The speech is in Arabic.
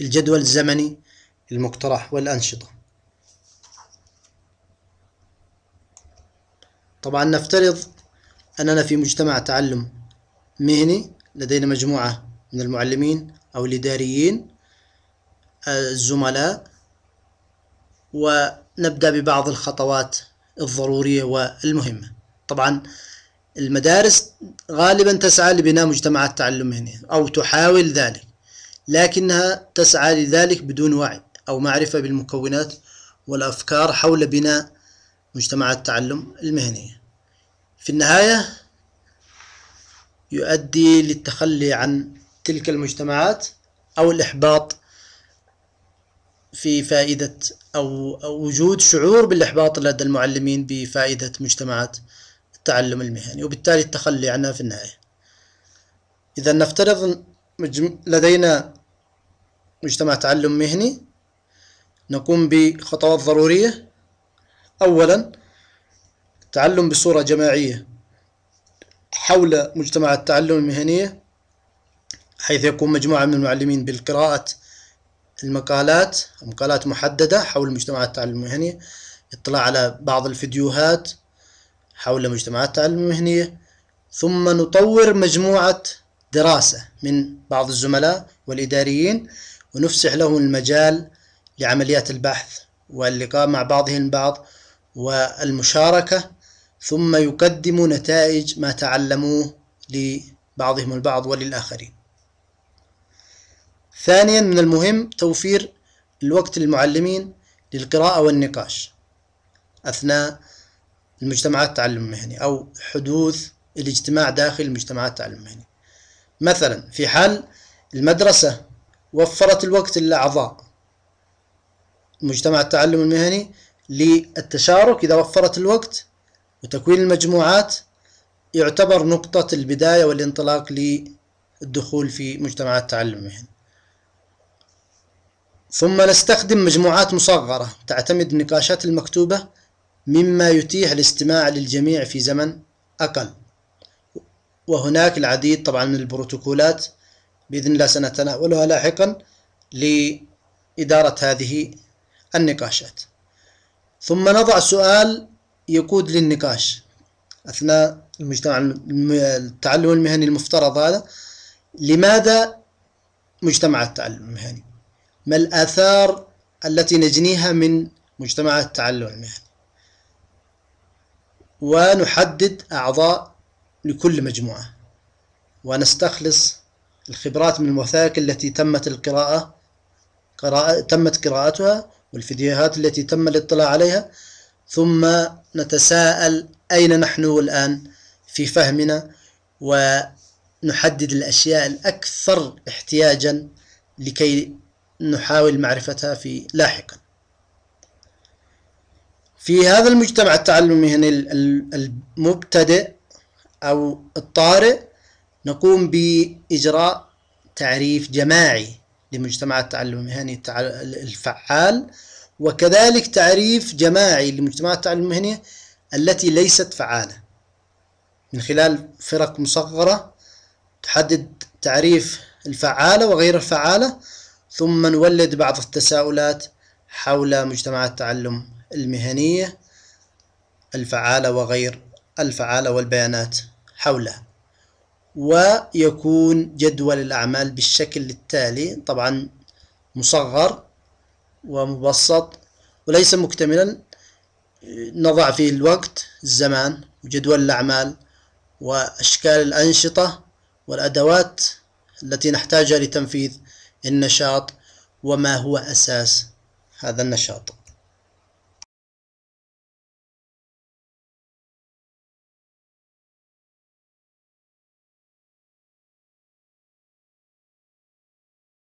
الجدول الزمني المقترح والأنشطة طبعا نفترض أننا في مجتمع تعلم مهني لدينا مجموعة من المعلمين أو الإداريين الزملاء ونبدأ ببعض الخطوات الضرورية والمهمة طبعا المدارس غالبا تسعى لبناء مجتمعات تعلم مهني أو تحاول ذلك لكنها تسعى لذلك بدون وعي أو معرفة بالمكونات والأفكار حول بناء مجتمع التعلم المهنية في النهاية يؤدي للتخلي عن تلك المجتمعات أو الإحباط في فائدة أو وجود شعور بالإحباط لدى المعلمين بفائدة مجتمعات التعلم المهني وبالتالي التخلي عنها في النهاية إذا نفترض مجم... لدينا مجتمع تعلم مهني نقوم بخطوات ضرورية أولا التعلم بصورة جماعية حول مجتمع التعلم المهنية حيث يقوم مجموعة من المعلمين بالقراءة المقالات مقالات محددة حول مجتمع التعلم المهنية اطلاع على بعض الفيديوهات حول مجتمعات التعلم المهنية ثم نطور مجموعة دراسة من بعض الزملاء والإداريين ونفسح لهم المجال لعمليات البحث واللقاء مع بعضهم البعض والمشاركة ثم يقدموا نتائج ما تعلموه لبعضهم البعض وللآخرين ثانيا من المهم توفير الوقت للمعلمين للقراءة والنقاش أثناء المجتمعات التعلم المهني أو حدوث الاجتماع داخل المجتمعات التعلم المهني مثلا في حال المدرسة وفرت الوقت للأعضاء مجتمع التعلم المهني للتشارك إذا وفرت الوقت وتكوين المجموعات يعتبر نقطة البداية والانطلاق للدخول في مجتمع التعلم المهني ثم نستخدم مجموعات مصغرة تعتمد النقاشات المكتوبة مما يتيح الاستماع للجميع في زمن أقل وهناك العديد طبعا من البروتوكولات بإذن الله سنتناولها لاحقا لإدارة هذه النقاشات ثم نضع سؤال يقود للنقاش أثناء المجتمع التعلم المهني المفترض هذا لماذا مجتمع التعلم المهني ما الآثار التي نجنيها من مجتمع التعلم المهني ونحدد أعضاء لكل مجموعة ونستخلص الخبرات من الوثائق التي تمت القراءة قراءة تمت قراءتها والفيديوهات التي تم الاطلاع عليها ثم نتساءل أين نحن الآن في فهمنا ونحدد الأشياء الأكثر احتياجا لكي نحاول معرفتها في لاحقا في هذا المجتمع التعلمي المبتدئ أو الطارئ نقوم بإجراء تعريف جماعي لمجتمع التعلم المهني الفعال وكذلك تعريف جماعي لمجتمع التعلم المهني التي ليست فعالة من خلال فرق مصغرة تحدد تعريف الفعالة وغير الفعالة ثم نولد بعض التساؤلات حول مجتمع التعلم المهنية الفعالة وغير الفعالة والبيانات حوله ويكون جدول الأعمال بالشكل التالي طبعا مصغر ومبسط وليس مكتملا نضع فيه الوقت الزمان وجدول الأعمال وأشكال الأنشطة والأدوات التي نحتاجها لتنفيذ النشاط وما هو أساس هذا النشاط